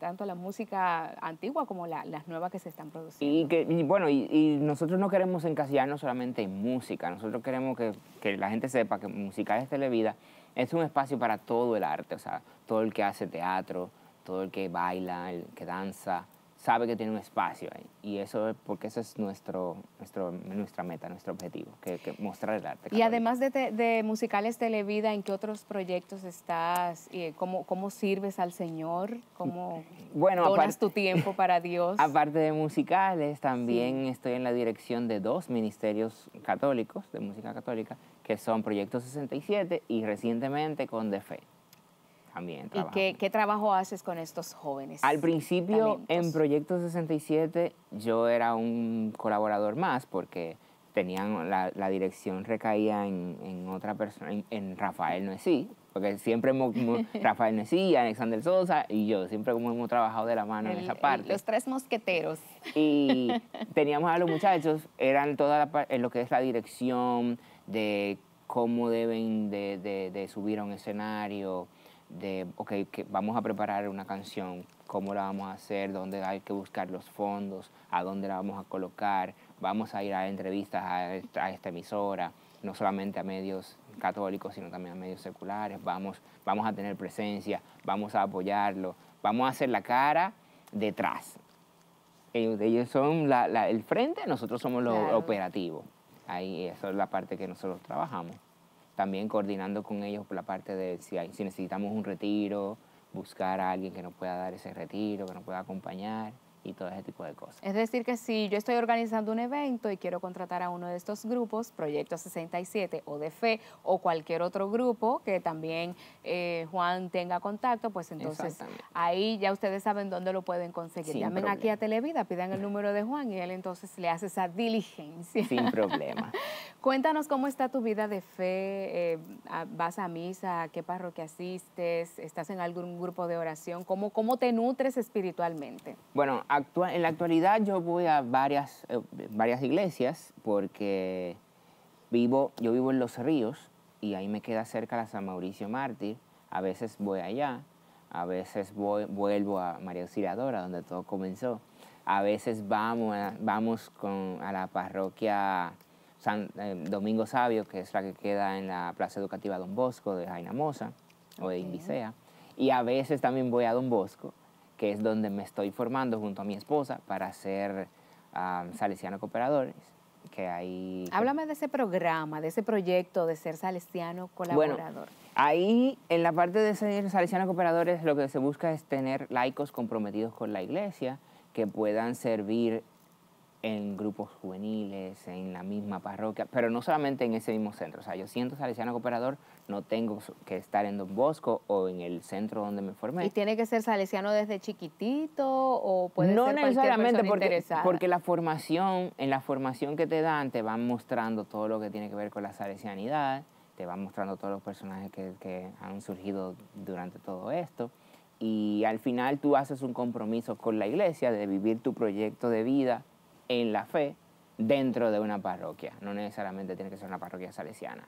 tanto la música antigua como la, las nuevas que se están produciendo. Y, que, bueno, y, nosotros no queremos encasillarnos solamente en música, nosotros queremos que, que la gente sepa que es Televida es un espacio para todo el arte, o sea, todo el que hace teatro, todo el que baila, el que danza, sabe que tiene un espacio ahí. Y eso es porque eso es nuestro, nuestro, nuestra meta, nuestro objetivo, que, mostrar el arte. Y además de, musicales Televida, ¿en qué otros proyectos estás? Eh, ¿Cómo, sirves al Señor? ¿Cómo bueno, tu tiempo para Dios? [LAUGHS] Aparte de musicales, también estoy en la dirección de dos ministerios católicos, de música católica, que son Proyecto 67 y recientemente con De Fe. ¿Y qué, trabajo haces con estos jóvenes? Al principio, en pues. Proyecto 67, yo era un colaborador más porque tenían la, dirección recaía en, otra persona, en, Rafael Noesí, porque siempre hemos, [LAUGHS] Rafael Noesí, Alexander Sosa y yo, siempre como hemos trabajado de la mano en esa parte. los tres mosqueteros. Y [LAUGHS] teníamos a los muchachos, eran toda la, en lo que es la dirección de cómo deben de, de subir a un escenario, de, ok, que vamos a preparar una canción, cómo la vamos a hacer, dónde hay que buscar los fondos, a dónde la vamos a colocar, vamos a ir a entrevistas a esta, emisora, no solamente a medios católicos, sino también a medios seculares, vamos, vamos a tener presencia, vamos a apoyarlo, vamos a hacer la cara detrás. Ellos, son la, el frente, nosotros somos los operativos. Ahí, eso es la parte que nosotros trabajamos también coordinando con ellos por la parte de si, si necesitamos un retiro, buscar a alguien que nos pueda dar ese retiro, que nos pueda acompañar y todo ese tipo de cosas. Es decir, que si yo estoy organizando un evento y quiero contratar a uno de estos grupos, Proyecto 67 o de fe o cualquier otro grupo que también eh, Juan tenga contacto, pues entonces ahí ya ustedes saben dónde lo pueden conseguir. Llamen aquí a Televida, pidan el número de Juan y él entonces le hace esa diligencia. Sin problema. [LAUGHS] Cuéntanos cómo está tu vida de fe, eh, vas a misa, qué parroquia asistes, estás en algún grupo de oración, cómo, cómo te nutres espiritualmente. Bueno, en la actualidad yo voy a varias, eh, varias iglesias porque vivo, yo vivo en Los Ríos y ahí me queda cerca la San Mauricio Mártir. A veces voy allá, a veces vuelvo a María Auxiliadora, donde todo comenzó. A veces vamos, a, vamos a la parroquia San eh, Domingo Sabio, que es la que queda en la Plaza Educativa Don Bosco de Jaina o de Indicea. Y a veces también voy a Don Bosco que es donde me estoy formando junto a mi esposa para ser salesiano cooperadores. Que Háblame de ese programa, de ese proyecto de ser salesiano colaborador. Bueno, ahí en la parte de ser salesiano cooperadores lo que se busca es tener laicos comprometidos con la iglesia que puedan servir en grupos juveniles, en la misma parroquia, pero no solamente en ese mismo centro. O sea, yo siento Salesiano Cooperador, no tengo que estar en Don Bosco o en el centro donde me formé. ¿Y tiene que ser salesiano desde chiquitito o puede no ser necesariamente porque, interesada? porque la formación, en la formación que te dan, te van mostrando todo lo que tiene que ver con la salesianidad, te van mostrando todos los personajes que, que han surgido durante todo esto y al final tú haces un compromiso con la iglesia de vivir tu proyecto de vida en la fe dentro de una parroquia, no necesariamente tiene que ser una parroquia salesiana.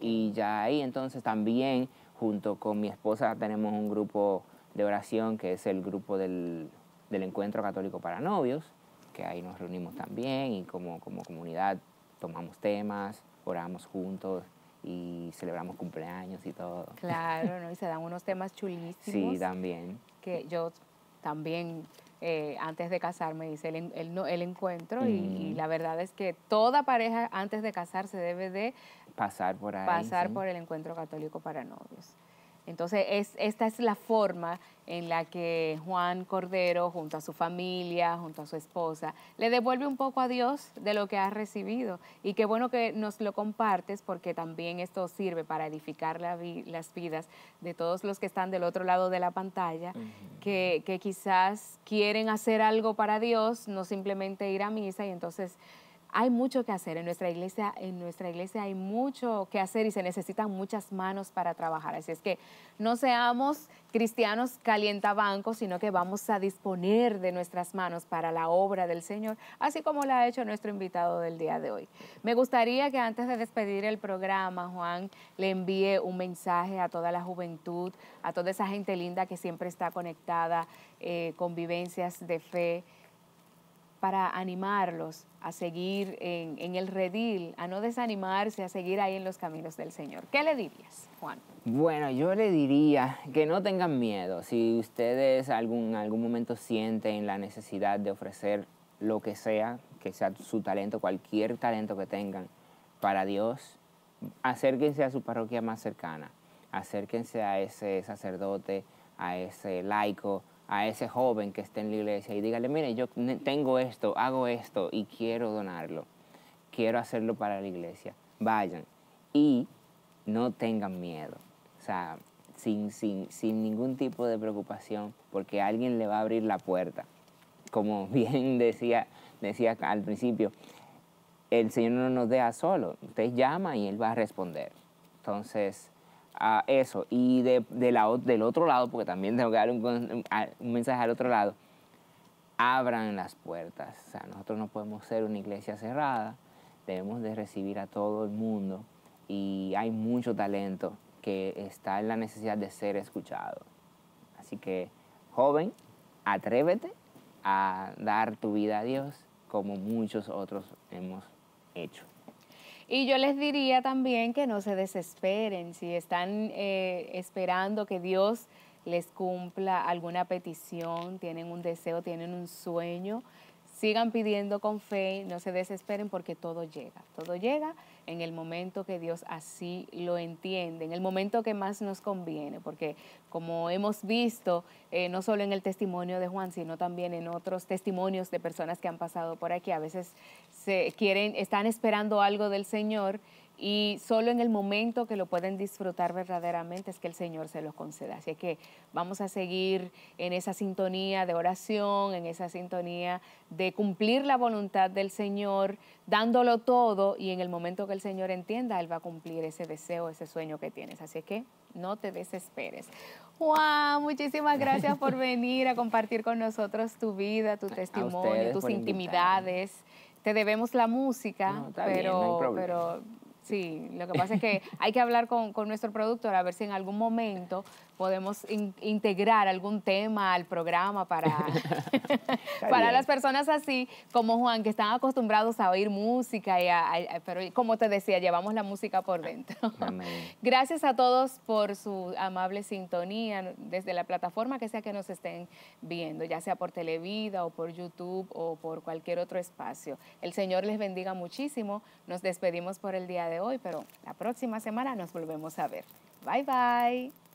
Y ya ahí entonces también, junto con mi esposa, tenemos un grupo de oración que es el grupo del, Encuentro Católico para Novios, que ahí nos reunimos también y como, como comunidad tomamos temas, oramos juntos y celebramos cumpleaños y todo. Claro, ¿no? y se dan [LAUGHS] unos temas chulísimos. Sí, también. Que yo también eh, antes de casarme, dice el, el, encuentro, y, la verdad es que toda pareja antes de casarse debe de pasar por el encuentro católico para novios. Entonces, es, esta es la forma en la que Juan Cordero, junto a su familia, junto a su esposa, le devuelve un poco a Dios de lo que ha recibido. Y qué bueno que nos lo compartes porque también esto sirve para edificar las vidas de todos los que están del otro lado de la pantalla, que, que quizás quieren hacer algo para Dios, no simplemente ir a misa y entonces hay mucho que hacer en nuestra iglesia, en nuestra iglesia hay mucho que hacer y se necesitan muchas manos para trabajar. Así es que no seamos cristianos calientabancos, sino que vamos a disponer de nuestras manos para la obra del Señor, así como lo ha hecho nuestro invitado del día de hoy. Me gustaría que antes de despedir el programa, Juan, le envíe un mensaje a toda la juventud, a toda esa gente linda que siempre está conectada, eh, con vivencias de fe para animarlos a seguir en, el redil, a no desanimarse, a seguir ahí en los caminos del Señor. ¿Qué le dirías, Juan? Bueno, yo le diría que no tengan miedo. Si ustedes algún, algún momento sienten la necesidad de ofrecer lo que sea, que sea su talento, cualquier talento que tengan para Dios, acérquense a su parroquia más cercana, acérquense a ese sacerdote, a ese laico, a ese joven que esté en la iglesia y dígale, mire, yo tengo esto, hago esto y quiero donarlo, quiero hacerlo para la iglesia. Vayan y no tengan miedo, o sea, sin, sin, sin ningún tipo de preocupación, porque alguien le va a abrir la puerta. Como [LAUGHS] bien decía, decía al principio, el Señor no nos deja solo, usted llama y Él va a responder. Entonces, eso. Y de, del otro lado, porque también tengo que dar un, mensaje al otro lado, abran las puertas. O sea, nosotros no podemos ser una iglesia cerrada, debemos de recibir a todo el mundo y hay mucho talento que está en la necesidad de ser escuchado. Así que, joven, atrévete a dar tu vida a Dios como muchos otros hemos hecho. Y yo les diría también que no se desesperen, si están eh, esperando que Dios les cumpla alguna petición, tienen un deseo, tienen un sueño, sigan pidiendo con fe, no se desesperen porque todo llega, todo llega en el momento que Dios así lo entiende, en el momento que más nos conviene, porque como hemos visto, eh, no solo en el testimonio de Juan, sino también en otros testimonios de personas que han pasado por aquí, a veces se quieren, están esperando algo del Señor y solo en el momento que lo pueden disfrutar verdaderamente es que el Señor se los conceda. Así que vamos a seguir en esa sintonía de oración, en esa sintonía de cumplir la voluntad del Señor, dándolo todo y en el momento que el Señor entienda, Él va a cumplir ese deseo, ese sueño que tienes. Así que no te desesperes. Juan, muchísimas gracias por [LAUGHS] venir a compartir con nosotros tu vida, tu testimonio, tus intimidades. Te debemos la música, pero, pero Sí, lo que pasa es que hay que hablar con, con nuestro productor a ver si en algún momento podemos integrar algún tema al programa para, [LAUGHS] [LAUGHS] para las personas así como Juan, que están acostumbrados a oír música, y pero como te decía, llevamos la música por dentro. [LAUGHS] Gracias a todos por su amable sintonía desde la plataforma que sea que nos estén viendo, ya sea por Televida o por YouTube o por cualquier otro espacio. El Señor les bendiga muchísimo. Nos despedimos por el día de hoy, pero la próxima semana nos volvemos a ver. Bye bye.